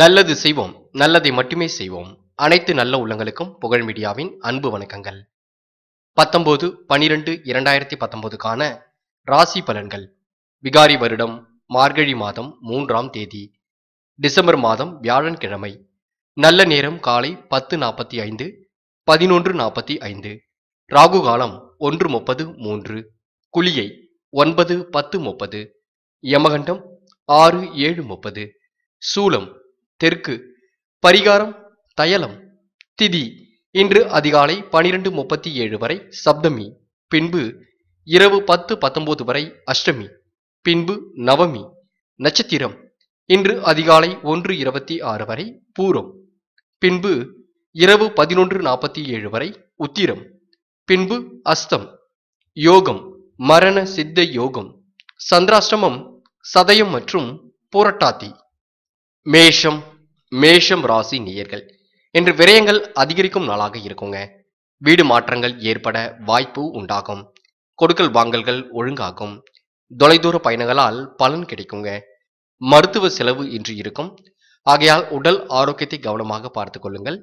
நல்லது செய்வோம் நல்லதை மட்டுமே செய்வோம் அனைத்து நல்ல உள்ளங்களுக்கும் புகழ் மீடியாவின் அன்பு வணக்கங்கள் பத்தொன்பது பனிரெண்டு இரண்டாயிரத்தி பத்தொன்பதுக்கான ராசி பலன்கள் விகாரி வருடம் மார்கழி மாதம் மூன்றாம் தேதி டிசம்பர் மாதம் வியாழன்கிழமை நல்ல நேரம் காலை பத்து நாற்பத்தி ஐந்து பதினொன்று நாற்பத்தி ஐந்து ராகு காலம் ஒன்று முப்பது மூன்று குளியை ஒன்பது பத்து முப்பது யமகண்டம் ஆறு ஏழு முப்பது சூலம் தெற்கு பரிகாரம் தயலம் திதி இன்று அதிகாலை பனிரெண்டு முப்பத்தி ஏழு வரை சப்தமி பின்பு இரவு பத்து பத்தொன்பது வரை அஷ்டமி பின்பு நவமி நட்சத்திரம் இன்று அதிகாலை ஒன்று இருபத்தி ஆறு வரை பூரம் பின்பு இரவு பதினொன்று நாற்பத்தி ஏழு வரை உத்திரம் பின்பு அஸ்தம் யோகம் மரண சித்த யோகம் சந்திராஷ்டமம் சதயம் மற்றும் போரட்டாத்தி மேஷம் மேஷம் ராசி நேயர்கள் இன்று விரயங்கள் அதிகரிக்கும் நாளாக இருக்குங்க வீடு மாற்றங்கள் ஏற்பட வாய்ப்பு உண்டாகும் கொடுக்கல் வாங்கல்கள் ஒழுங்காகும் தொலைதூர பயணங்களால் பலன் கிடைக்குங்க மருத்துவ செலவு இன்று இருக்கும் ஆகையால் உடல் ஆரோக்கியத்தை கவனமாக பார்த்து கொள்ளுங்கள்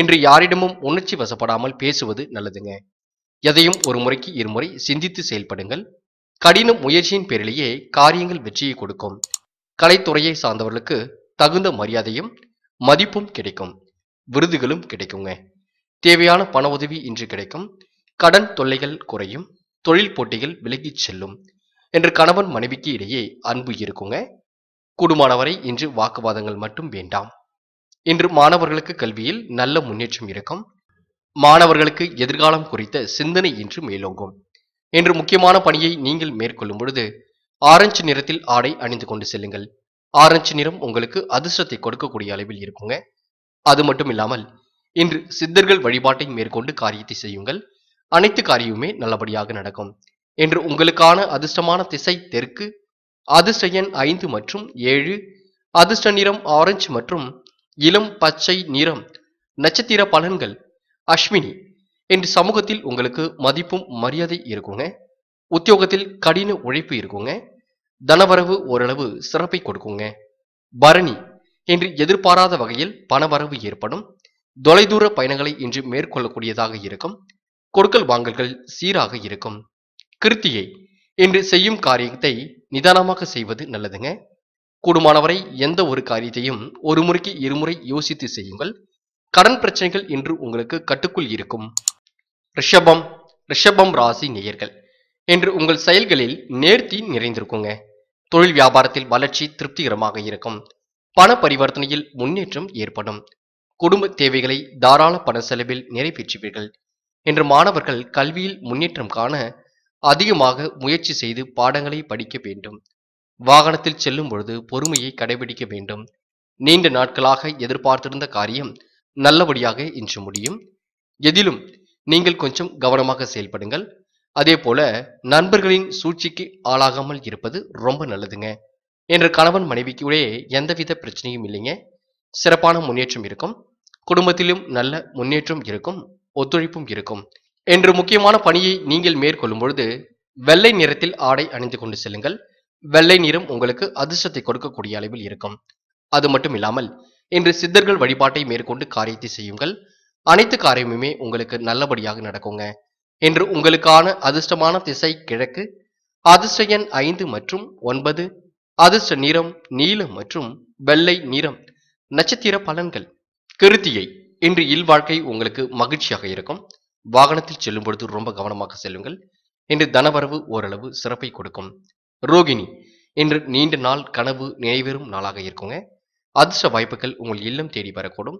இன்று யாரிடமும் உணர்ச்சி வசப்படாமல் பேசுவது நல்லதுங்க எதையும் ஒரு முறைக்கு இருமுறை சிந்தித்து செயல்படுங்கள் கடின முயற்சியின் பேரிலேயே காரியங்கள் வெற்றியை கொடுக்கும் கலைத்துறையை சார்ந்தவர்களுக்கு தகுந்த மரியாதையும் மதிப்பும் கிடைக்கும் விருதுகளும் கிடைக்குங்க தேவையான பண உதவி இன்று கிடைக்கும் கடன் தொல்லைகள் குறையும் தொழில் போட்டிகள் விலகிச் செல்லும் என்று கணவன் மனைவிக்கு இடையே அன்பு இருக்குங்க கூடுமானவரை இன்று வாக்குவாதங்கள் மட்டும் வேண்டாம் இன்று மாணவர்களுக்கு கல்வியில் நல்ல முன்னேற்றம் இருக்கும் மாணவர்களுக்கு எதிர்காலம் குறித்த சிந்தனை இன்று மேலோங்கும் இன்று முக்கியமான பணியை நீங்கள் மேற்கொள்ளும் பொழுது ஆரஞ்சு நிறத்தில் ஆடை அணிந்து கொண்டு செல்லுங்கள் ஆரஞ்சு நிறம் உங்களுக்கு அதிர்ஷ்டத்தை கொடுக்கக்கூடிய அளவில் இருக்குங்க அது மட்டும் இல்லாமல் இன்று சித்தர்கள் வழிபாட்டை மேற்கொண்டு காரியத்தை செய்யுங்கள் அனைத்து காரியமுமே நல்லபடியாக நடக்கும் இன்று உங்களுக்கான அதிர்ஷ்டமான திசை தெற்கு அதிர்ஷ்ட எண் ஐந்து மற்றும் ஏழு அதிர்ஷ்ட நிறம் ஆரஞ்சு மற்றும் இளம் பச்சை நிறம் நட்சத்திர பலன்கள் அஸ்வினி என்று சமூகத்தில் உங்களுக்கு மதிப்பும் மரியாதை இருக்குங்க உத்தியோகத்தில் கடின உழைப்பு இருக்குங்க தனவரவு ஓரளவு சிறப்பை கொடுக்குங்க பரணி என்று எதிர்பாராத வகையில் பணவரவு ஏற்படும் தொலைதூர பயணங்களை இன்று மேற்கொள்ளக்கூடியதாக இருக்கும் கொடுக்கல் வாங்கல்கள் சீராக இருக்கும் கிருத்தியை இன்று செய்யும் காரியத்தை நிதானமாக செய்வது நல்லதுங்க கூடுமானவரை எந்த ஒரு காரியத்தையும் ஒரு முறைக்கு இருமுறை யோசித்து செய்யுங்கள் கடன் பிரச்சனைகள் இன்று உங்களுக்கு கட்டுக்குள் இருக்கும் ரிஷபம் ரிஷபம் ராசி நேயர்கள் என்று உங்கள் செயல்களில் நேர்த்தி நிறைந்திருக்குங்க தொழில் வியாபாரத்தில் வளர்ச்சி திருப்திகரமாக இருக்கும் பண பரிவர்த்தனையில் முன்னேற்றம் ஏற்படும் குடும்ப தேவைகளை தாராள பண செலவில் நிறைவேற்றுவீர்கள் என்று மாணவர்கள் கல்வியில் முன்னேற்றம் காண அதிகமாக முயற்சி செய்து பாடங்களை படிக்க வேண்டும் வாகனத்தில் செல்லும் பொழுது பொறுமையை கடைபிடிக்க வேண்டும் நீண்ட நாட்களாக எதிர்பார்த்திருந்த காரியம் நல்லபடியாக இன்று முடியும் எதிலும் நீங்கள் கொஞ்சம் கவனமாக செயல்படுங்கள் அதே போல நண்பர்களின் சூழ்ச்சிக்கு ஆளாகாமல் இருப்பது ரொம்ப நல்லதுங்க என்று கணவன் மனைவிக்கு இடையே எந்தவித பிரச்சனையும் இல்லைங்க சிறப்பான முன்னேற்றம் இருக்கும் குடும்பத்திலும் நல்ல முன்னேற்றம் இருக்கும் ஒத்துழைப்பும் இருக்கும் என்று முக்கியமான பணியை நீங்கள் மேற்கொள்ளும் பொழுது வெள்ளை நிறத்தில் ஆடை அணிந்து கொண்டு செல்லுங்கள் வெள்ளை நிறம் உங்களுக்கு அதிர்ஷ்டத்தை கொடுக்கக்கூடிய அளவில் இருக்கும் அது மட்டும் இல்லாமல் இன்று சித்தர்கள் வழிபாட்டை மேற்கொண்டு காரியத்தை செய்யுங்கள் அனைத்து காரியமுமே உங்களுக்கு நல்லபடியாக நடக்குங்க இன்று உங்களுக்கான அதிர்ஷ்டமான திசை கிழக்கு அதிர்ஷ்ட எண் ஐந்து மற்றும் ஒன்பது அதிர்ஷ்ட நிறம் நீலம் மற்றும் வெள்ளை நிறம் நட்சத்திர பலன்கள் கிருத்தியை இன்று இல்வாழ்க்கை உங்களுக்கு மகிழ்ச்சியாக இருக்கும் வாகனத்தில் செல்லும் பொழுது ரொம்ப கவனமாக செல்லுங்கள் இன்று தனவரவு ஓரளவு சிறப்பை கொடுக்கும் ரோகிணி இன்று நீண்ட நாள் கனவு நினைவேறும் நாளாக இருக்குங்க அதிர்ஷ்ட வாய்ப்புகள் உங்கள் இல்லம் தேடி வரக்கூடும்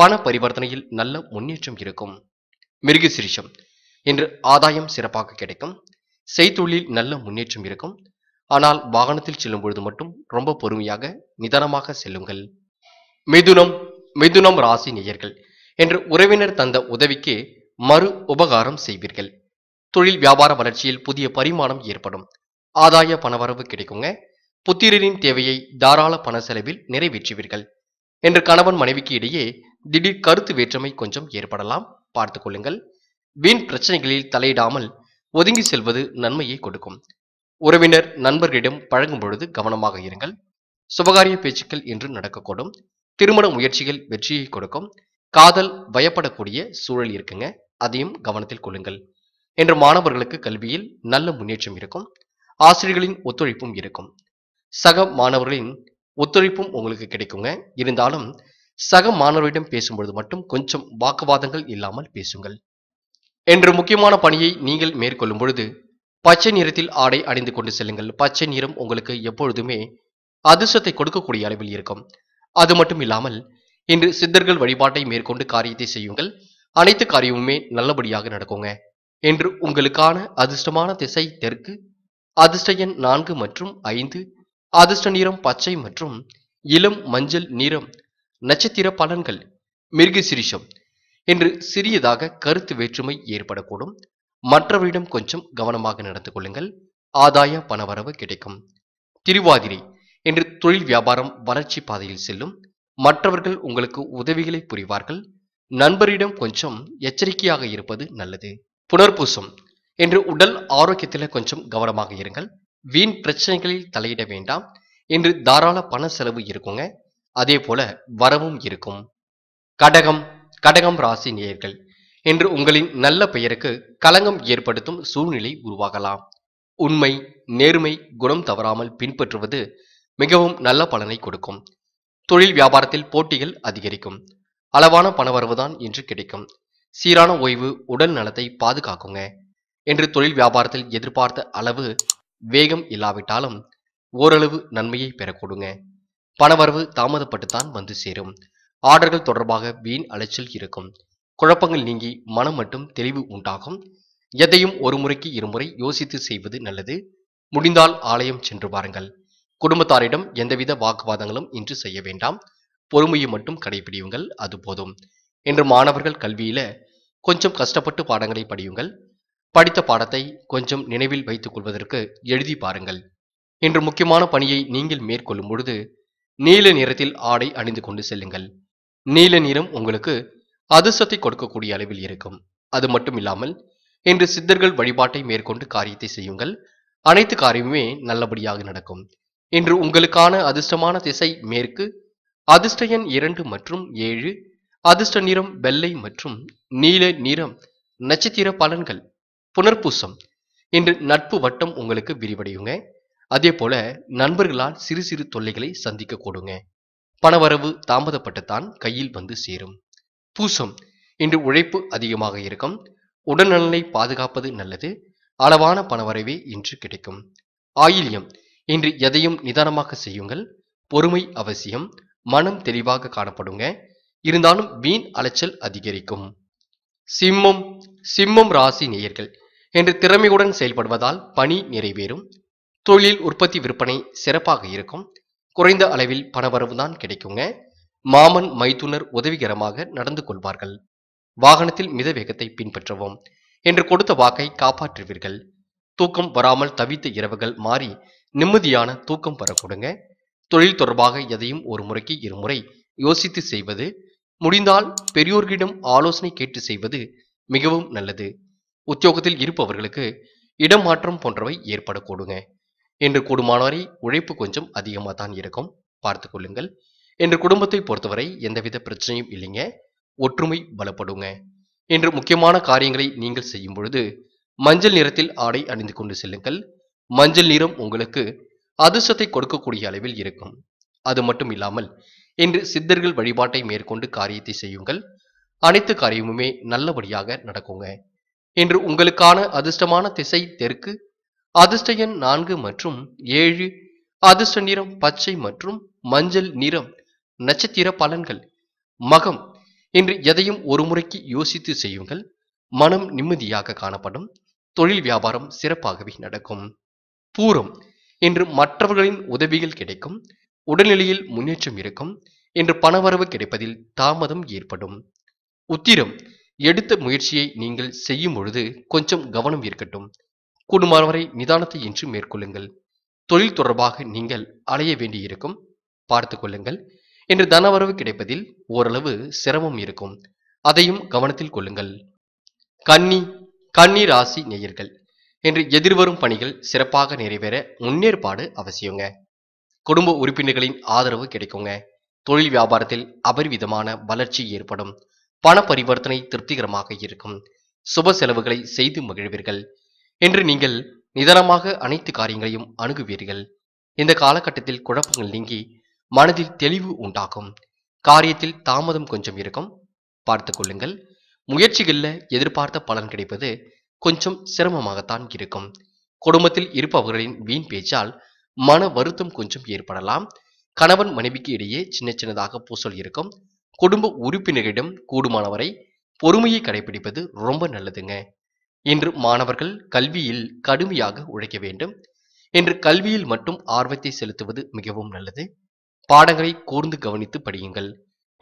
பண பரிவர்த்தனையில் நல்ல முன்னேற்றம் இருக்கும் மிருகசிரிஷம் இன்று ஆதாயம் சிறப்பாக கிடைக்கும் செய்தொழில் நல்ல முன்னேற்றம் இருக்கும் ஆனால் வாகனத்தில் செல்லும் பொழுது மட்டும் ரொம்ப பொறுமையாக நிதானமாக செல்லுங்கள் மிதுனம் மிதுனம் ராசி நேயர்கள் என்று உறவினர் தந்த உதவிக்கு மறு உபகாரம் செய்வீர்கள் தொழில் வியாபார வளர்ச்சியில் புதிய பரிமாணம் ஏற்படும் ஆதாய பணவரவு கிடைக்குங்க புத்திரரின் தேவையை தாராள பண செலவில் நிறைவேற்றுவீர்கள் என்று கணவன் மனைவிக்கு இடையே திடீர் கருத்து வேற்றுமை கொஞ்சம் ஏற்படலாம் பார்த்து கொள்ளுங்கள் வீண் பிரச்சனைகளில் தலையிடாமல் ஒதுங்கி செல்வது நன்மையை கொடுக்கும் உறவினர் நண்பர்களிடம் பழகும் பொழுது கவனமாக இருங்கள் சுபகாரிய பேச்சுக்கள் என்று நடக்கக்கூடும் திருமண முயற்சிகள் வெற்றியை கொடுக்கும் காதல் பயப்படக்கூடிய சூழல் இருக்குங்க அதையும் கவனத்தில் கொள்ளுங்கள் என்று மாணவர்களுக்கு கல்வியில் நல்ல முன்னேற்றம் இருக்கும் ஆசிரியர்களின் ஒத்துழைப்பும் இருக்கும் சக மாணவர்களின் ஒத்துழைப்பும் உங்களுக்கு கிடைக்குங்க இருந்தாலும் சக மாணவர்களிடம் பேசும்பொழுது மட்டும் கொஞ்சம் வாக்குவாதங்கள் இல்லாமல் பேசுங்கள் என்று முக்கியமான பணியை நீங்கள் மேற்கொள்ளும் பொழுது பச்சை நிறத்தில் ஆடை அணிந்து கொண்டு செல்லுங்கள் பச்சை நிறம் உங்களுக்கு எப்பொழுதுமே அதிர்ஷ்டத்தை கொடுக்கக்கூடிய அளவில் இருக்கும் அது மட்டும் இல்லாமல் இன்று சித்தர்கள் வழிபாட்டை மேற்கொண்டு காரியத்தை செய்யுங்கள் அனைத்து காரியமுமே நல்லபடியாக நடக்குங்க என்று உங்களுக்கான அதிர்ஷ்டமான திசை தெற்கு அதிர்ஷ்ட எண் நான்கு மற்றும் ஐந்து அதிர்ஷ்ட நிறம் பச்சை மற்றும் இளம் மஞ்சள் நிறம் நட்சத்திர பலன்கள் மிருகசிரிஷம் என்று சிறியதாக கருத்து வேற்றுமை ஏற்படக்கூடும் மற்றவரிடம் கொஞ்சம் கவனமாக நடந்து கொள்ளுங்கள் ஆதாய பணவரவு கிடைக்கும் திருவாதிரி என்று தொழில் வியாபாரம் வளர்ச்சி பாதையில் செல்லும் மற்றவர்கள் உங்களுக்கு உதவிகளை புரிவார்கள் நண்பரிடம் கொஞ்சம் எச்சரிக்கையாக இருப்பது நல்லது புனர்பூசம் என்று உடல் ஆரோக்கியத்தில் கொஞ்சம் கவனமாக இருங்கள் வீண் பிரச்சனைகளில் தலையிட வேண்டாம் என்று தாராள பண செலவு இருக்குங்க அதே போல வரவும் இருக்கும் கடகம் கடகம் ராசி நேயர்கள் என்று உங்களின் நல்ல பெயருக்கு களங்கம் ஏற்படுத்தும் சூழ்நிலை உருவாகலாம் உண்மை நேர்மை குணம் தவறாமல் பின்பற்றுவது மிகவும் நல்ல பலனை கொடுக்கும் தொழில் வியாபாரத்தில் போட்டிகள் அதிகரிக்கும் அளவான பண வரவுதான் இன்று கிடைக்கும் சீரான ஓய்வு உடல் நலத்தை பாதுகாக்குங்க என்று தொழில் வியாபாரத்தில் எதிர்பார்த்த அளவு வேகம் இல்லாவிட்டாலும் ஓரளவு நன்மையை பெறக்கூடுங்க பணவரவு தாமதப்பட்டுத்தான் வந்து சேரும் ஆர்டர்கள் தொடர்பாக வீண் அலைச்சல் இருக்கும் குழப்பங்கள் நீங்கி மனம் மட்டும் தெளிவு உண்டாகும் எதையும் ஒரு முறைக்கு இருமுறை யோசித்து செய்வது நல்லது முடிந்தால் ஆலயம் சென்று வாருங்கள் குடும்பத்தாரிடம் எந்தவித வாக்குவாதங்களும் இன்று செய்ய வேண்டாம் பொறுமையை மட்டும் கடைபிடியுங்கள் அது போதும் இன்று மாணவர்கள் கல்வியில கொஞ்சம் கஷ்டப்பட்டு பாடங்களை படியுங்கள் படித்த பாடத்தை கொஞ்சம் நினைவில் வைத்துக் கொள்வதற்கு எழுதி பாருங்கள் இன்று முக்கியமான பணியை நீங்கள் மேற்கொள்ளும் பொழுது நீல நிறத்தில் ஆடை அணிந்து கொண்டு செல்லுங்கள் நீல நிறம் உங்களுக்கு அதிர்ஷ்டத்தை கொடுக்கக்கூடிய அளவில் இருக்கும் அது மட்டும் இல்லாமல் இன்று சித்தர்கள் வழிபாட்டை மேற்கொண்டு காரியத்தை செய்யுங்கள் அனைத்து காரியமுமே நல்லபடியாக நடக்கும் இன்று உங்களுக்கான அதிர்ஷ்டமான திசை மேற்கு அதிர்ஷ்ட எண் இரண்டு மற்றும் ஏழு அதிர்ஷ்ட நிறம் வெள்ளை மற்றும் நீல நிறம் நட்சத்திர பலன்கள் புனர்பூசம் இன்று நட்பு வட்டம் உங்களுக்கு விரிவடையுங்க அதே போல நண்பர்களால் சிறு சிறு தொல்லைகளை சந்திக்க கூடுங்க பணவரவு தாமதப்பட்டுத்தான் கையில் வந்து சேரும் பூசம் இன்று உழைப்பு அதிகமாக இருக்கும் உடல்நலனை பாதுகாப்பது நல்லது அளவான பணவரவே இன்று கிடைக்கும் ஆயில்யம் இன்று எதையும் நிதானமாக செய்யுங்கள் பொறுமை அவசியம் மனம் தெளிவாக காணப்படுங்க இருந்தாலும் வீண் அலைச்சல் அதிகரிக்கும் சிம்மம் சிம்மம் ராசி நேயர்கள் என்று திறமையுடன் செயல்படுவதால் பணி நிறைவேறும் தொழில் உற்பத்தி விற்பனை சிறப்பாக இருக்கும் குறைந்த அளவில் பணவரவு தான் கிடைக்குங்க மாமன் மைத்துனர் உதவிகரமாக நடந்து கொள்வார்கள் வாகனத்தில் மித வேகத்தை பின்பற்றவும் என்று கொடுத்த வாக்கை காப்பாற்றுவீர்கள் தூக்கம் வராமல் தவித்த இரவுகள் மாறி நிம்மதியான தூக்கம் வரக்கூடுங்க தொழில் தொடர்பாக எதையும் ஒரு முறைக்கு இருமுறை யோசித்து செய்வது முடிந்தால் பெரியோர்களிடம் ஆலோசனை கேட்டு செய்வது மிகவும் நல்லது உத்தியோகத்தில் இருப்பவர்களுக்கு இடமாற்றம் போன்றவை ஏற்படக்கூடுங்க இன்று கூடுமானவரை உழைப்பு கொஞ்சம் அதிகமாக தான் இருக்கும் பார்த்து கொள்ளுங்கள் இன்று குடும்பத்தை பொறுத்தவரை எந்தவித பிரச்சனையும் இல்லைங்க ஒற்றுமை பலப்படுங்க இன்று முக்கியமான காரியங்களை நீங்கள் செய்யும் பொழுது மஞ்சள் நிறத்தில் ஆடை அணிந்து கொண்டு செல்லுங்கள் மஞ்சள் நிறம் உங்களுக்கு அதிர்ஷ்டத்தை கொடுக்கக்கூடிய அளவில் இருக்கும் அது மட்டும் இல்லாமல் இன்று சித்தர்கள் வழிபாட்டை மேற்கொண்டு காரியத்தை செய்யுங்கள் அனைத்து காரியமுமே நல்லபடியாக நடக்குங்க இன்று உங்களுக்கான அதிர்ஷ்டமான திசை தெற்கு அதிர்ஷ்ட எண் நான்கு மற்றும் ஏழு அதிர்ஷ்ட நிறம் பச்சை மற்றும் மஞ்சள் நிறம் நட்சத்திர பலன்கள் மகம் என்று எதையும் ஒரு முறைக்கு யோசித்து செய்யுங்கள் மனம் நிம்மதியாக காணப்படும் தொழில் வியாபாரம் சிறப்பாகவே நடக்கும் பூரம் என்று மற்றவர்களின் உதவிகள் கிடைக்கும் உடல்நிலையில் முன்னேற்றம் இருக்கும் என்று பணவரவு கிடைப்பதில் தாமதம் ஏற்படும் உத்திரம் எடுத்த முயற்சியை நீங்கள் செய்யும் பொழுது கொஞ்சம் கவனம் இருக்கட்டும் கூடுமானவரை வரை நிதானத்தை இன்று மேற்கொள்ளுங்கள் தொழில் தொடர்பாக நீங்கள் அலைய வேண்டியிருக்கும் பார்த்து கொள்ளுங்கள் என்று தனவரவு கிடைப்பதில் ஓரளவு சிரமம் இருக்கும் அதையும் கவனத்தில் கொள்ளுங்கள் கன்னி கன்னி ராசி நேயர்கள் என்று எதிர்வரும் பணிகள் சிறப்பாக நிறைவேற முன்னேற்பாடு அவசியங்க குடும்ப உறுப்பினர்களின் ஆதரவு கிடைக்குங்க தொழில் வியாபாரத்தில் அபரிவிதமான வளர்ச்சி ஏற்படும் பண பரிவர்த்தனை திருப்திகரமாக இருக்கும் சுப செலவுகளை செய்து மகிழ்வீர்கள் என்று நீங்கள் நிதானமாக அனைத்து காரியங்களையும் அணுகுவீர்கள் இந்த காலகட்டத்தில் குழப்பங்கள் நீங்கி மனதில் தெளிவு உண்டாகும் காரியத்தில் தாமதம் கொஞ்சம் இருக்கும் பார்த்து கொள்ளுங்கள் முயற்சிகளில் எதிர்பார்த்த பலன் கிடைப்பது கொஞ்சம் சிரமமாகத்தான் இருக்கும் குடும்பத்தில் இருப்பவர்களின் வீண் பேச்சால் மன வருத்தம் கொஞ்சம் ஏற்படலாம் கணவன் மனைவிக்கு இடையே சின்ன சின்னதாக பூசல் இருக்கும் குடும்ப உறுப்பினரிடம் கூடுமானவரை பொறுமையை கடைபிடிப்பது ரொம்ப நல்லதுங்க இன்று மாணவர்கள் கல்வியில் கடுமையாக உழைக்க வேண்டும் இன்று கல்வியில் மட்டும் ஆர்வத்தை செலுத்துவது மிகவும் நல்லது பாடங்களை கூர்ந்து கவனித்து படியுங்கள்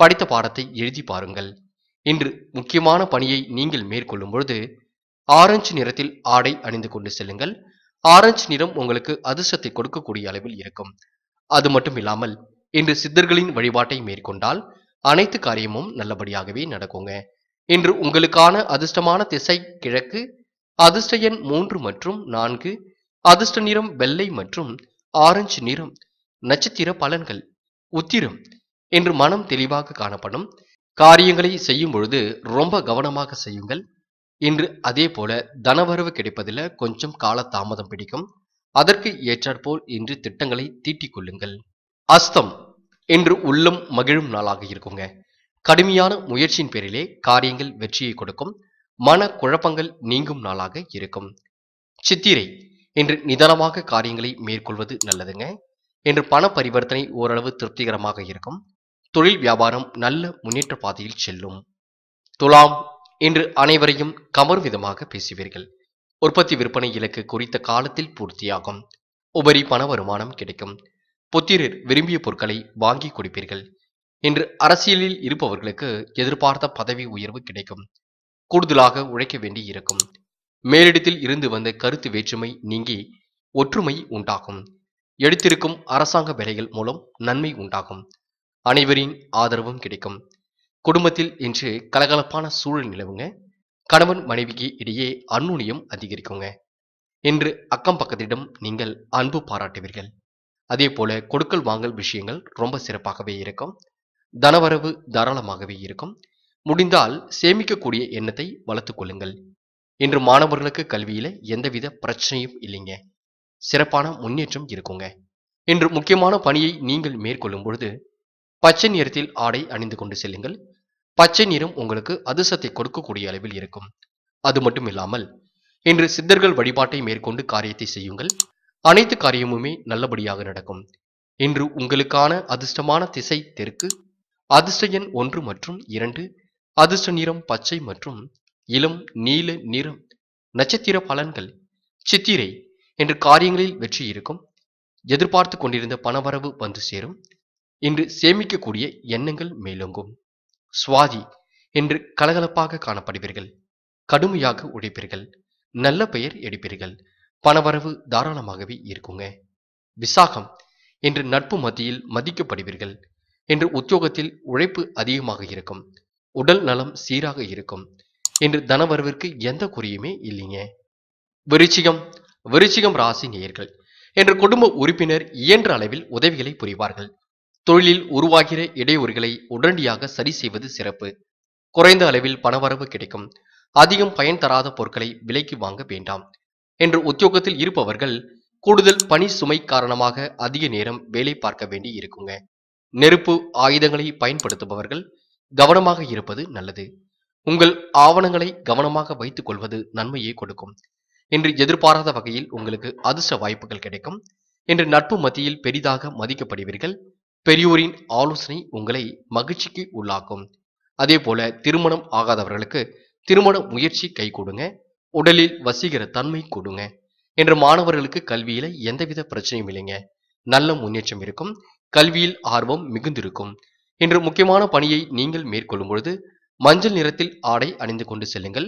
படித்த பாடத்தை எழுதி பாருங்கள் இன்று முக்கியமான பணியை நீங்கள் மேற்கொள்ளும் பொழுது ஆரஞ்சு நிறத்தில் ஆடை அணிந்து கொண்டு செல்லுங்கள் ஆரஞ்சு நிறம் உங்களுக்கு அதிர்ஷ்டத்தை கொடுக்கக்கூடிய அளவில் இருக்கும் அது மட்டும் இல்லாமல் இன்று சித்தர்களின் வழிபாட்டை மேற்கொண்டால் அனைத்து காரியமும் நல்லபடியாகவே நடக்குங்க இன்று உங்களுக்கான அதிர்ஷ்டமான திசை கிழக்கு அதிர்ஷ்ட எண் மூன்று மற்றும் நான்கு அதிர்ஷ்ட நிறம் வெள்ளை மற்றும் ஆரஞ்சு நிறம் நட்சத்திர பலன்கள் உத்திரம் என்று மனம் தெளிவாக காணப்படும் காரியங்களை செய்யும் பொழுது ரொம்ப கவனமாக செய்யுங்கள் இன்று அதே போல தனவரவு கிடைப்பதில் கொஞ்சம் கால தாமதம் பிடிக்கும் அதற்கு ஏற்றாற்போல் இன்று திட்டங்களை தீட்டிக் கொள்ளுங்கள் அஸ்தம் என்று உள்ளம் மகிழும் நாளாக இருக்குங்க கடுமையான முயற்சியின் பேரிலே காரியங்கள் வெற்றியை கொடுக்கும் மன குழப்பங்கள் நீங்கும் நாளாக இருக்கும் சித்திரை இன்று நிதானமாக காரியங்களை மேற்கொள்வது நல்லதுங்க இன்று பண பரிவர்த்தனை ஓரளவு திருப்திகரமாக இருக்கும் தொழில் வியாபாரம் நல்ல முன்னேற்ற பாதையில் செல்லும் துலாம் இன்று அனைவரையும் கமர் விதமாக பேசுவீர்கள் உற்பத்தி விற்பனை இலக்கு குறித்த காலத்தில் பூர்த்தியாகும் உபரி பண வருமானம் கிடைக்கும் புத்திரர் விரும்பிய பொருட்களை வாங்கி கொடுப்பீர்கள் இன்று அரசியலில் இருப்பவர்களுக்கு எதிர்பார்த்த பதவி உயர்வு கிடைக்கும் கூடுதலாக உழைக்க வேண்டி இருக்கும் மேலிடத்தில் இருந்து வந்த கருத்து வேற்றுமை நீங்கி ஒற்றுமை உண்டாகும் எடுத்திருக்கும் அரசாங்க வேலைகள் மூலம் நன்மை உண்டாகும் அனைவரின் ஆதரவும் கிடைக்கும் குடும்பத்தில் இன்று கலகலப்பான சூழல் நிலவுங்க கணவன் மனைவிக்கு இடையே அந்நுணியம் அதிகரிக்குங்க இன்று அக்கம் பக்கத்திடம் நீங்கள் அன்பு பாராட்டுவீர்கள் அதே போல கொடுக்கல் வாங்கல் விஷயங்கள் ரொம்ப சிறப்பாகவே இருக்கும் தனவரவு தாராளமாகவே இருக்கும் முடிந்தால் சேமிக்கக்கூடிய எண்ணத்தை வளர்த்துக் கொள்ளுங்கள் இன்று மாணவர்களுக்கு கல்வியில எந்தவித பிரச்சனையும் இல்லைங்க சிறப்பான முன்னேற்றம் இருக்குங்க இன்று முக்கியமான பணியை நீங்கள் மேற்கொள்ளும் பொழுது பச்சை நிறத்தில் ஆடை அணிந்து கொண்டு செல்லுங்கள் பச்சை நிறம் உங்களுக்கு அதிர்ஷ்டத்தை கொடுக்கக்கூடிய அளவில் இருக்கும் அது மட்டும் இல்லாமல் இன்று சித்தர்கள் வழிபாட்டை மேற்கொண்டு காரியத்தை செய்யுங்கள் அனைத்து காரியமுமே நல்லபடியாக நடக்கும் இன்று உங்களுக்கான அதிர்ஷ்டமான திசை தெற்கு அதிர்ஷ்ட எண் ஒன்று மற்றும் இரண்டு அதிர்ஷ்ட நிறம் பச்சை மற்றும் இளம் நீல நிறம் நட்சத்திர பலன்கள் சித்திரை என்று காரியங்களில் வெற்றி இருக்கும் எதிர்பார்த்து கொண்டிருந்த பணவரவு வந்து சேரும் இன்று சேமிக்கக்கூடிய எண்ணங்கள் மேலோங்கும் சுவாதி என்று கலகலப்பாக காணப்படுவீர்கள் கடுமையாக உழைப்பீர்கள் நல்ல பெயர் எடுப்பீர்கள் பணவரவு தாராளமாகவே இருக்குங்க விசாகம் என்று நட்பு மத்தியில் மதிக்கப்படுவீர்கள் என்று உத்தியோகத்தில் உழைப்பு அதிகமாக இருக்கும் உடல் நலம் சீராக இருக்கும் என்று தனவரவிற்கு எந்த குறியுமே இல்லைங்க விருச்சிகம் விருச்சிகம் ராசி நேயர்கள் என்று குடும்ப உறுப்பினர் இயன்ற அளவில் உதவிகளை புரிவார்கள் தொழிலில் உருவாகிற இடையூறுகளை உடனடியாக சரி செய்வது சிறப்பு குறைந்த அளவில் பணவரவு கிடைக்கும் அதிகம் பயன் தராத பொருட்களை விலைக்கு வாங்க வேண்டாம் என்று உத்தியோகத்தில் இருப்பவர்கள் கூடுதல் பணி சுமை காரணமாக அதிக நேரம் வேலை பார்க்க வேண்டி இருக்குங்க நெருப்பு ஆயுதங்களை பயன்படுத்துபவர்கள் கவனமாக இருப்பது நல்லது உங்கள் ஆவணங்களை கவனமாக வைத்துக் கொள்வது நன்மையை கொடுக்கும் என்று எதிர்பாராத வகையில் உங்களுக்கு அதிர்ஷ்ட வாய்ப்புகள் கிடைக்கும் என்று நட்பு மத்தியில் பெரிதாக மதிக்கப்படுவீர்கள் பெரியோரின் ஆலோசனை உங்களை மகிழ்ச்சிக்கு உள்ளாக்கும் அதே போல திருமணம் ஆகாதவர்களுக்கு திருமண முயற்சி கை கொடுங்க உடலில் வசீகர தன்மை கொடுங்க என்று மாணவர்களுக்கு கல்வியில எந்தவித பிரச்சனையும் இல்லைங்க நல்ல முன்னேற்றம் இருக்கும் கல்வியில் ஆர்வம் மிகுந்திருக்கும் இன்று முக்கியமான பணியை நீங்கள் மேற்கொள்ளும் பொழுது மஞ்சள் நிறத்தில் ஆடை அணிந்து கொண்டு செல்லுங்கள்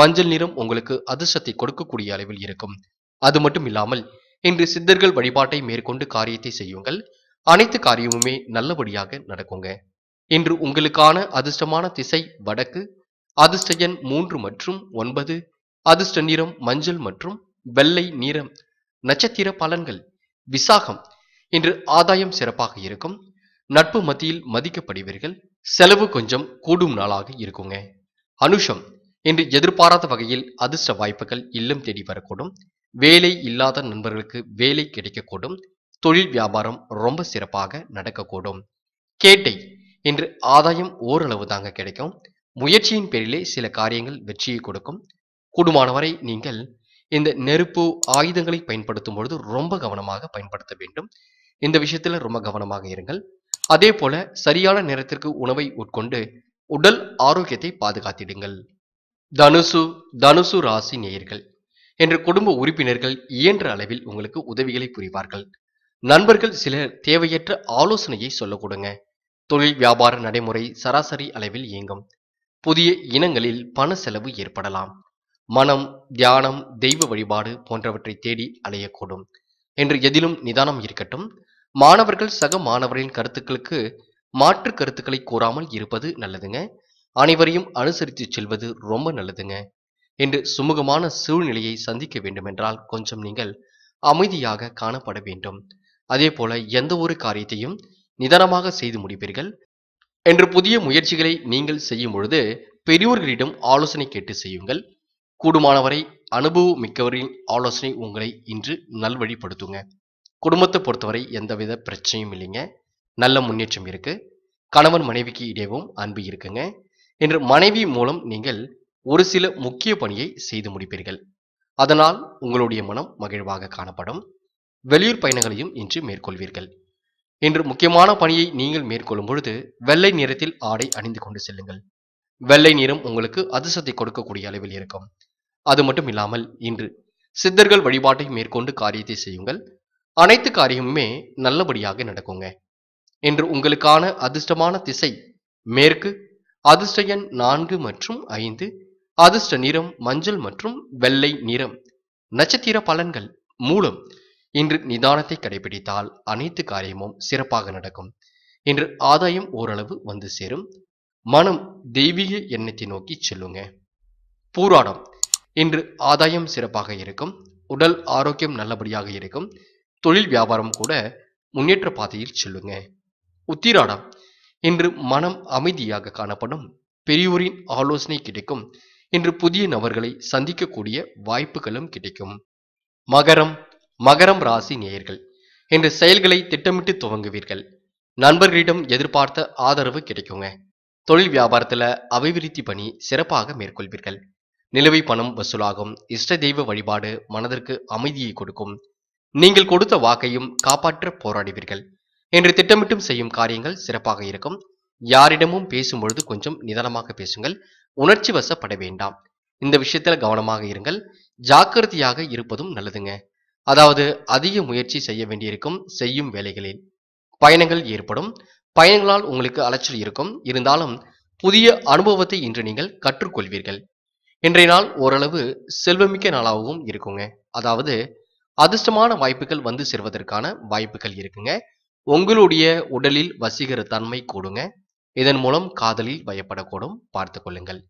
மஞ்சள் நிறம் உங்களுக்கு அதிர்ஷ்டத்தை கொடுக்கக்கூடிய அளவில் இருக்கும் அது மட்டும் இல்லாமல் இன்று சித்தர்கள் வழிபாட்டை மேற்கொண்டு காரியத்தை செய்யுங்கள் அனைத்து காரியமுமே நல்லபடியாக நடக்குங்க இன்று உங்களுக்கான அதிர்ஷ்டமான திசை வடக்கு அதிர்ஷ்ட எண் மூன்று மற்றும் ஒன்பது அதிர்ஷ்ட நிறம் மஞ்சள் மற்றும் வெள்ளை நிறம் நட்சத்திர பலன்கள் விசாகம் இன்று ஆதாயம் சிறப்பாக இருக்கும் நட்பு மத்தியில் மதிக்கப்படுவீர்கள் செலவு கொஞ்சம் கூடும் நாளாக இருக்குங்க அனுஷம் இன்று எதிர்பாராத வகையில் அதிர்ஷ்ட வாய்ப்புகள் இல்லம் தேடி வரக்கூடும் வேலை இல்லாத நண்பர்களுக்கு வேலை கிடைக்கக்கூடும் தொழில் வியாபாரம் ரொம்ப சிறப்பாக நடக்கக்கூடும் கேட்டை இன்று ஆதாயம் ஓரளவு தாங்க கிடைக்கும் முயற்சியின் பேரிலே சில காரியங்கள் வெற்றியை கொடுக்கும் கூடுமானவரை நீங்கள் இந்த நெருப்பு ஆயுதங்களை பயன்படுத்தும் பொழுது ரொம்ப கவனமாக பயன்படுத்த வேண்டும் இந்த விஷயத்துல ரொம்ப கவனமாக இருங்கள் அதே போல சரியான நேரத்திற்கு உணவை உட்கொண்டு உடல் ஆரோக்கியத்தை பாதுகாத்திடுங்கள் தனுசு தனுசு ராசி நேயர்கள் என்ற குடும்ப உறுப்பினர்கள் இயன்ற அளவில் உங்களுக்கு உதவிகளை புரிவார்கள் நண்பர்கள் சிலர் தேவையற்ற ஆலோசனையை சொல்ல கொடுங்க தொழில் வியாபார நடைமுறை சராசரி அளவில் இயங்கும் புதிய இனங்களில் பண செலவு ஏற்படலாம் மனம் தியானம் தெய்வ வழிபாடு போன்றவற்றை தேடி அலையக்கூடும் என்று எதிலும் நிதானம் இருக்கட்டும் மாணவர்கள் சக மாணவரின் கருத்துக்களுக்கு மாற்று கருத்துக்களை கூறாமல் இருப்பது நல்லதுங்க அனைவரையும் அனுசரித்து செல்வது ரொம்ப நல்லதுங்க என்று சுமூகமான சூழ்நிலையை சந்திக்க வேண்டுமென்றால் கொஞ்சம் நீங்கள் அமைதியாக காணப்பட வேண்டும் அதே போல எந்த ஒரு காரியத்தையும் நிதானமாக செய்து முடிப்பீர்கள் என்று புதிய முயற்சிகளை நீங்கள் செய்யும் பொழுது பெரியோர்களிடம் ஆலோசனை கேட்டு செய்யுங்கள் கூடுமானவரை அனுபவம் மிக்கவரின் ஆலோசனை உங்களை இன்று நல்வழிப்படுத்துங்க குடும்பத்தை பொறுத்தவரை எந்தவித பிரச்சனையும் இல்லைங்க நல்ல முன்னேற்றம் இருக்குது கணவன் மனைவிக்கு இடையவும் அன்பு இருக்குங்க என்று மனைவி மூலம் நீங்கள் ஒரு சில முக்கிய பணியை செய்து முடிப்பீர்கள் அதனால் உங்களுடைய மனம் மகிழ்வாக காணப்படும் வெளியூர் பயணங்களையும் இன்று மேற்கொள்வீர்கள் இன்று முக்கியமான பணியை நீங்கள் மேற்கொள்ளும் பொழுது வெள்ளை நிறத்தில் ஆடை அணிந்து கொண்டு செல்லுங்கள் வெள்ளை நிறம் உங்களுக்கு அதிர்ஷ்டத்தை கொடுக்கக்கூடிய அளவில் இருக்கும் அது மட்டும் இல்லாமல் இன்று சித்தர்கள் வழிபாட்டை மேற்கொண்டு காரியத்தை செய்யுங்கள் அனைத்து காரியமுமே நல்லபடியாக நடக்குங்க என்று உங்களுக்கான அதிர்ஷ்டமான திசை மேற்கு அதிர்ஷ்ட எண் நான்கு மற்றும் ஐந்து அதிர்ஷ்ட நிறம் மஞ்சள் மற்றும் வெள்ளை நிறம் நட்சத்திர பலன்கள் மூலம் இன்று நிதானத்தை கடைபிடித்தால் அனைத்து காரியமும் சிறப்பாக நடக்கும் இன்று ஆதாயம் ஓரளவு வந்து சேரும் மனம் தெய்வீக எண்ணத்தை நோக்கி செல்லுங்க பூராடம் இன்று ஆதாயம் சிறப்பாக இருக்கும் உடல் ஆரோக்கியம் நல்லபடியாக இருக்கும் தொழில் வியாபாரம் கூட முன்னேற்ற பாதையில் செல்லுங்க உத்திராடம் இன்று மனம் அமைதியாக காணப்படும் பெரியோரின் ஆலோசனை கிடைக்கும் இன்று புதிய நபர்களை சந்திக்கக்கூடிய வாய்ப்புகளும் கிடைக்கும் மகரம் மகரம் ராசி நேயர்கள் இன்று செயல்களை திட்டமிட்டு துவங்குவீர்கள் நண்பர்களிடம் எதிர்பார்த்த ஆதரவு கிடைக்குங்க தொழில் வியாபாரத்துல அபிவிருத்தி பணி சிறப்பாக மேற்கொள்வீர்கள் நிலவை பணம் வசூலாகும் இஷ்ட தெய்வ வழிபாடு மனதிற்கு அமைதியை கொடுக்கும் நீங்கள் கொடுத்த வாக்கையும் காப்பாற்ற போராடுவீர்கள் என்று திட்டமிட்டும் செய்யும் காரியங்கள் சிறப்பாக இருக்கும் யாரிடமும் பேசும்பொழுது கொஞ்சம் நிதானமாக பேசுங்கள் உணர்ச்சி வசப்பட வேண்டாம் இந்த விஷயத்துல கவனமாக இருங்கள் ஜாக்கிரதையாக இருப்பதும் நல்லதுங்க அதாவது அதிக முயற்சி செய்ய வேண்டியிருக்கும் செய்யும் வேலைகளில் பயணங்கள் ஏற்படும் பயணங்களால் உங்களுக்கு அலைச்சல் இருக்கும் இருந்தாலும் புதிய அனுபவத்தை இன்று நீங்கள் கற்றுக்கொள்வீர்கள் இன்றைய நாள் ஓரளவு செல்வமிக்க நாளாகவும் இருக்குங்க அதாவது அதிர்ஷ்டமான வாய்ப்புகள் வந்து சேர்வதற்கான வாய்ப்புகள் இருக்குங்க உங்களுடைய உடலில் வசீகர தன்மை கூடுங்க இதன் மூலம் காதலில் பயப்படக்கூடும் பார்த்து கொள்ளுங்கள்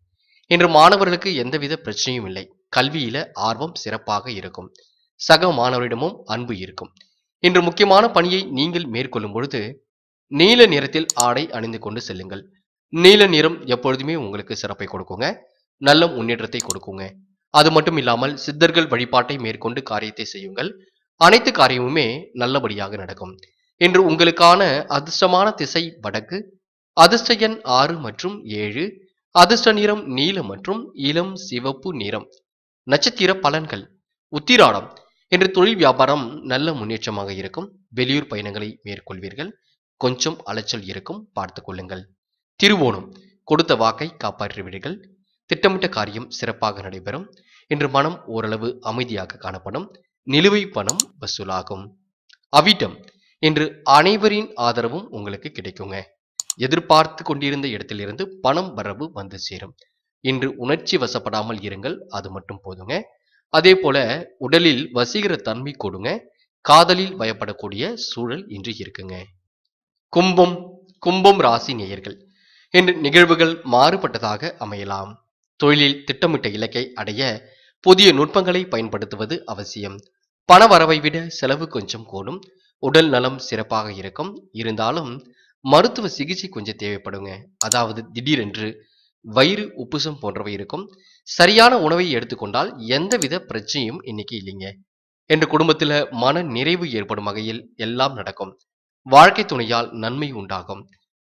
இன்று மாணவர்களுக்கு எந்தவித பிரச்சனையும் இல்லை கல்வியில ஆர்வம் சிறப்பாக இருக்கும் சக மாணவரிடமும் அன்பு இருக்கும் இன்று முக்கியமான பணியை நீங்கள் மேற்கொள்ளும் பொழுது நீல நிறத்தில் ஆடை அணிந்து கொண்டு செல்லுங்கள் நீல நிறம் எப்பொழுதுமே உங்களுக்கு சிறப்பை கொடுக்குங்க நல்ல முன்னேற்றத்தை கொடுக்குங்க அது மட்டும் இல்லாமல் சித்தர்கள் வழிபாட்டை மேற்கொண்டு காரியத்தை செய்யுங்கள் அனைத்து காரியமுமே நல்லபடியாக நடக்கும் இன்று உங்களுக்கான அதிர்ஷ்டமான திசை வடக்கு அதிர்ஷ்ட எண் ஆறு மற்றும் ஏழு அதிர்ஷ்ட நிறம் நீலம் மற்றும் இளம் சிவப்பு நிறம் நட்சத்திர பலன்கள் உத்திராடம் இன்று தொழில் வியாபாரம் நல்ல முன்னேற்றமாக இருக்கும் வெளியூர் பயணங்களை மேற்கொள்வீர்கள் கொஞ்சம் அலைச்சல் இருக்கும் பார்த்து கொள்ளுங்கள் திருவோணம் கொடுத்த வாக்கை காப்பாற்றுவீர்கள் திட்டமிட்ட காரியம் சிறப்பாக நடைபெறும் இன்று மனம் ஓரளவு அமைதியாக காணப்படும் நிலுவை பணம் வசூலாகும் அவிட்டம் இன்று அனைவரின் ஆதரவும் உங்களுக்கு கிடைக்குங்க எதிர்பார்த்து கொண்டிருந்த இடத்திலிருந்து பணம் வரவு வந்து சேரும் இன்று உணர்ச்சி வசப்படாமல் இருங்கள் அது மட்டும் போதுங்க அதே போல உடலில் வசீகர தன்மை கொடுங்க காதலில் பயப்படக்கூடிய சூழல் இன்று இருக்குங்க கும்பம் கும்பம் ராசி நேயர்கள் இன்று நிகழ்வுகள் மாறுபட்டதாக அமையலாம் தொழிலில் திட்டமிட்ட இலக்கை அடைய புதிய நுட்பங்களை பயன்படுத்துவது அவசியம் பண வரவை விட செலவு கொஞ்சம் கூடும் உடல் நலம் சிறப்பாக இருக்கும் இருந்தாலும் மருத்துவ சிகிச்சை கொஞ்சம் தேவைப்படுங்க அதாவது திடீரென்று வயிறு உப்புசம் போன்றவை இருக்கும் சரியான உணவை எடுத்துக்கொண்டால் எந்தவித பிரச்சனையும் இன்னைக்கு இல்லைங்க என்று குடும்பத்துல மன நிறைவு ஏற்படும் வகையில் எல்லாம் நடக்கும் வாழ்க்கை துணையால் நன்மை உண்டாகும்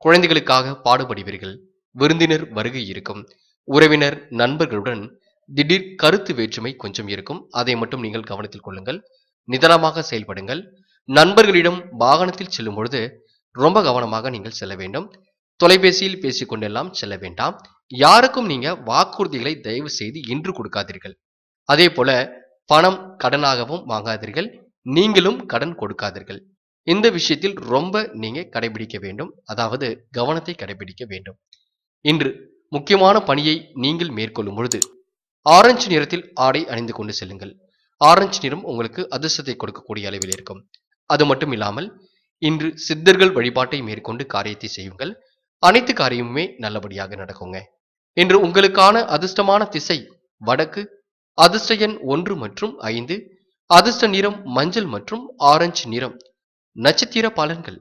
குழந்தைகளுக்காக பாடுபடுவீர்கள் விருந்தினர் வருகை இருக்கும் உறவினர் நண்பர்களுடன் திடீர் கருத்து வேற்றுமை கொஞ்சம் இருக்கும் அதை மட்டும் நீங்கள் கவனத்தில் கொள்ளுங்கள் நிதானமாக செயல்படுங்கள் நண்பர்களிடம் வாகனத்தில் செல்லும் பொழுது ரொம்ப கவனமாக நீங்கள் செல்ல வேண்டும் தொலைபேசியில் பேசிக்கொண்டெல்லாம் செல்ல வேண்டாம் யாருக்கும் நீங்க வாக்குறுதிகளை தயவு செய்து இன்று கொடுக்காதீர்கள் அதே போல பணம் கடனாகவும் வாங்காதீர்கள் நீங்களும் கடன் கொடுக்காதீர்கள் இந்த விஷயத்தில் ரொம்ப நீங்க கடைபிடிக்க வேண்டும் அதாவது கவனத்தை கடைபிடிக்க வேண்டும் இன்று முக்கியமான பணியை நீங்கள் மேற்கொள்ளும் பொழுது ஆரஞ்சு நிறத்தில் ஆடை அணிந்து கொண்டு செல்லுங்கள் ஆரஞ்சு நிறம் உங்களுக்கு அதிர்ஷ்டத்தை கொடுக்கக்கூடிய அளவில் இருக்கும் அது மட்டும் இல்லாமல் இன்று சித்தர்கள் வழிபாட்டை மேற்கொண்டு காரியத்தை செய்யுங்கள் அனைத்து காரியமுமே நல்லபடியாக நடக்குங்க இன்று உங்களுக்கான அதிர்ஷ்டமான திசை வடக்கு அதிர்ஷ்ட எண் ஒன்று மற்றும் ஐந்து அதிர்ஷ்ட நிறம் மஞ்சள் மற்றும் ஆரஞ்சு நிறம் நட்சத்திர பலன்கள்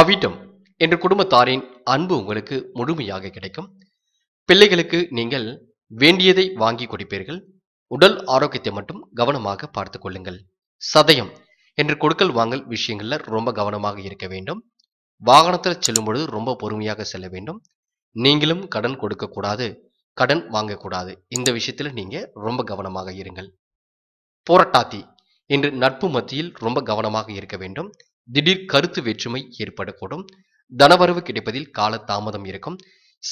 அவிட்டம் என்ற குடும்பத்தாரின் அன்பு உங்களுக்கு முழுமையாக கிடைக்கும் பிள்ளைகளுக்கு நீங்கள் வேண்டியதை வாங்கி கொடுப்பீர்கள் உடல் ஆரோக்கியத்தை மட்டும் கவனமாக பார்த்து கொள்ளுங்கள் சதயம் என்று கொடுக்கல் வாங்கல் விஷயங்கள்ல ரொம்ப கவனமாக இருக்க வேண்டும் வாகனத்தில் செல்லும் பொழுது ரொம்ப பொறுமையாக செல்ல வேண்டும் நீங்களும் கடன் கொடுக்கக்கூடாது கடன் வாங்கக்கூடாது இந்த விஷயத்துல நீங்க ரொம்ப கவனமாக இருங்கள் போராட்டாத்தி என்று நட்பு மத்தியில் ரொம்ப கவனமாக இருக்க வேண்டும் திடீர் கருத்து வேற்றுமை ஏற்படக்கூடும் தனவரவு கிடைப்பதில் கால தாமதம் இருக்கும்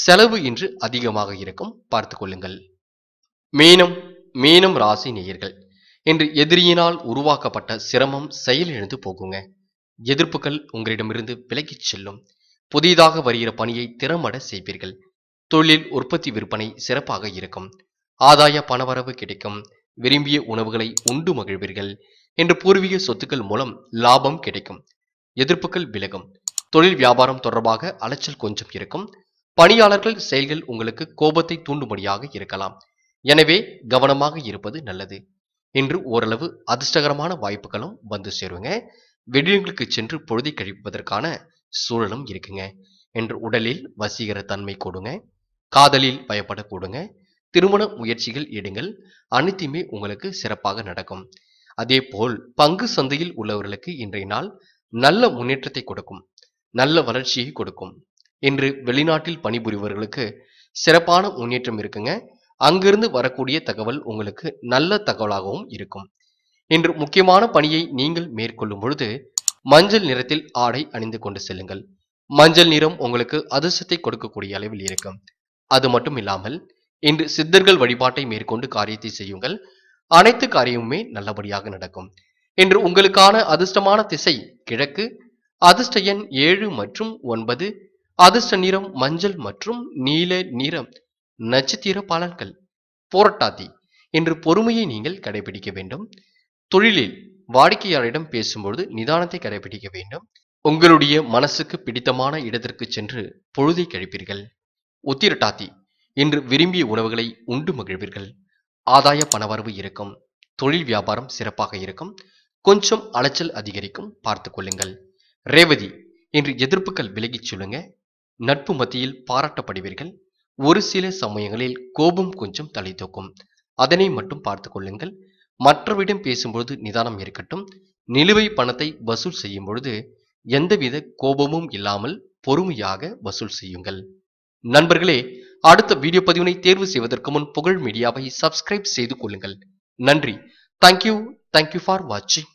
செலவு இன்று அதிகமாக இருக்கும் பார்த்து கொள்ளுங்கள் மீனம் மீனம் ராசி நேயர்கள் இன்று எதிரியினால் உருவாக்கப்பட்ட சிரமம் செயலிழந்து போகுங்க எதிர்ப்புகள் உங்களிடமிருந்து விலகிச் செல்லும் புதிதாக வருகிற பணியை திறம்பட செய்வீர்கள் தொழில் உற்பத்தி விற்பனை சிறப்பாக இருக்கும் ஆதாய பணவரவு கிடைக்கும் விரும்பிய உணவுகளை உண்டு மகிழ்வீர்கள் என்று பூர்வீக சொத்துக்கள் மூலம் லாபம் கிடைக்கும் எதிர்ப்புகள் விலகும் தொழில் வியாபாரம் தொடர்பாக அலைச்சல் கொஞ்சம் இருக்கும் பணியாளர்கள் செயல்கள் உங்களுக்கு கோபத்தை தூண்டும்படியாக இருக்கலாம் எனவே கவனமாக இருப்பது நல்லது இன்று ஓரளவு அதிர்ஷ்டகரமான வாய்ப்புகளும் வந்து சேருங்க வெளியங்களுக்கு சென்று பொழுதி கழிப்பதற்கான சூழலும் இருக்குங்க என்று உடலில் வசீகர தன்மை கொடுங்க காதலில் பயப்படக்கூடுங்க திருமண முயற்சிகள் எடுங்கள் அனைத்துமே உங்களுக்கு சிறப்பாக நடக்கும் அதே போல் பங்கு சந்தையில் உள்ளவர்களுக்கு இன்றைய நாள் நல்ல முன்னேற்றத்தை கொடுக்கும் நல்ல வளர்ச்சியை கொடுக்கும் இன்று வெளிநாட்டில் பணிபுரிவர்களுக்கு சிறப்பான முன்னேற்றம் இருக்குங்க அங்கிருந்து வரக்கூடிய தகவல் உங்களுக்கு நல்ல தகவலாகவும் இருக்கும் இன்று முக்கியமான பணியை நீங்கள் மேற்கொள்ளும் பொழுது மஞ்சள் நிறத்தில் ஆடை அணிந்து கொண்டு செல்லுங்கள் மஞ்சள் நிறம் உங்களுக்கு அதிர்ஷ்டத்தை கொடுக்கக்கூடிய அளவில் இருக்கும் அது மட்டும் இல்லாமல் இன்று சித்தர்கள் வழிபாட்டை மேற்கொண்டு காரியத்தை செய்யுங்கள் அனைத்து காரியமுமே நல்லபடியாக நடக்கும் இன்று உங்களுக்கான அதிர்ஷ்டமான திசை கிழக்கு அதிர்ஷ்ட எண் ஏழு மற்றும் ஒன்பது அதிர்ஷ்ட நிறம் மஞ்சள் மற்றும் நீல நிறம் நட்சத்திர பலன்கள் போரட்டாதி என்று பொறுமையை நீங்கள் கடைபிடிக்க வேண்டும் தொழிலில் வாடிக்கையாளரிடம் பேசும்பொழுது நிதானத்தை கடைபிடிக்க வேண்டும் உங்களுடைய மனசுக்கு பிடித்தமான இடத்திற்கு சென்று பொழுதை கழிப்பீர்கள் உத்திரட்டாத்தி என்று விரும்பிய உணவுகளை உண்டு மகிழ்வீர்கள் ஆதாய பணவரவு இருக்கும் தொழில் வியாபாரம் சிறப்பாக இருக்கும் கொஞ்சம் அலைச்சல் அதிகரிக்கும் பார்த்து கொள்ளுங்கள் ரேவதி என்று எதிர்ப்புகள் விலகிச் சொல்லுங்க நட்பு மத்தியில் பாராட்டப்படுவீர்கள் ஒரு சில சமயங்களில் கோபம் கொஞ்சம் தலை தூக்கும் அதனை மட்டும் பார்த்து கொள்ளுங்கள் மற்றவரிடம் பேசும்பொழுது நிதானம் இருக்கட்டும் நிலுவை பணத்தை வசூல் செய்யும் பொழுது எந்தவித கோபமும் இல்லாமல் பொறுமையாக வசூல் செய்யுங்கள் நண்பர்களே அடுத்த வீடியோ பதிவினை தேர்வு செய்வதற்கு முன் புகழ் மீடியாவை சப்ஸ்கிரைப் செய்து கொள்ளுங்கள் நன்றி தேங்க்யூ தேங்க்யூ ஃபார் வாட்சிங்